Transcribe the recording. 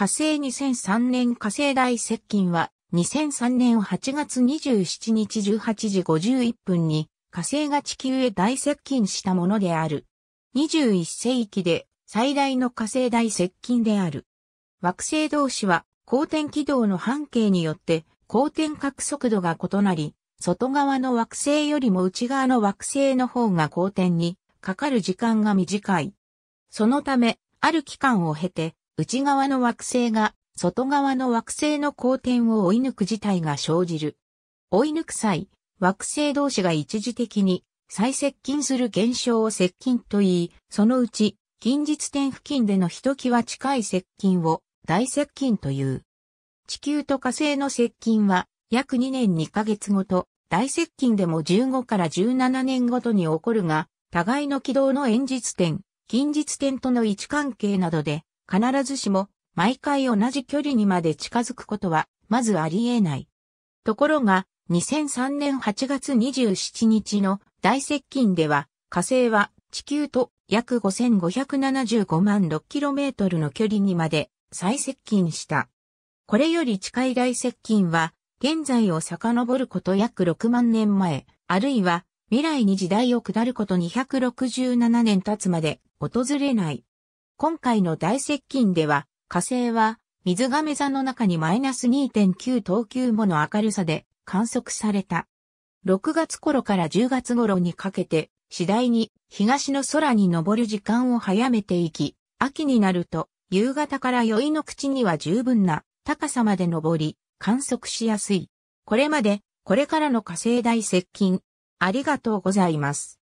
火星2003年火星大接近は2003年8月27日18時51分に火星が地球へ大接近したものである。21世紀で最大の火星大接近である。惑星同士は公転軌道の半径によって公転角速度が異なり、外側の惑星よりも内側の惑星の方が公転にかかる時間が短い。そのため、ある期間を経て、内側の惑星が外側の惑星の公転を追い抜く事態が生じる。追い抜く際、惑星同士が一時的に再接近する現象を接近と言い、そのうち近日点付近でのひときわ近い接近を大接近という。地球と火星の接近は約2年2ヶ月ごと、大接近でも15から17年ごとに起こるが、互いの軌道の演日点、近日点との位置関係などで必ずしも毎回同じ距離にまで近づくことはまずあり得ない。ところが2003年8月27日の大接近では火星は地球と約5575万 6km の距離にまで再接近した。これより近い大接近は現在を遡ること約6万年前、あるいは未来に時代を下ること267年経つまで訪れない。今回の大接近では、火星は水亀座の中にマイナス2.9等級もの明るさで観測された。6月頃から10月頃にかけて、次第に東の空に昇る時間を早めていき、秋になると夕方から宵の口には十分な高さまで昇り、観測しやすい。これまで、これからの火星大接近。ありがとうございます。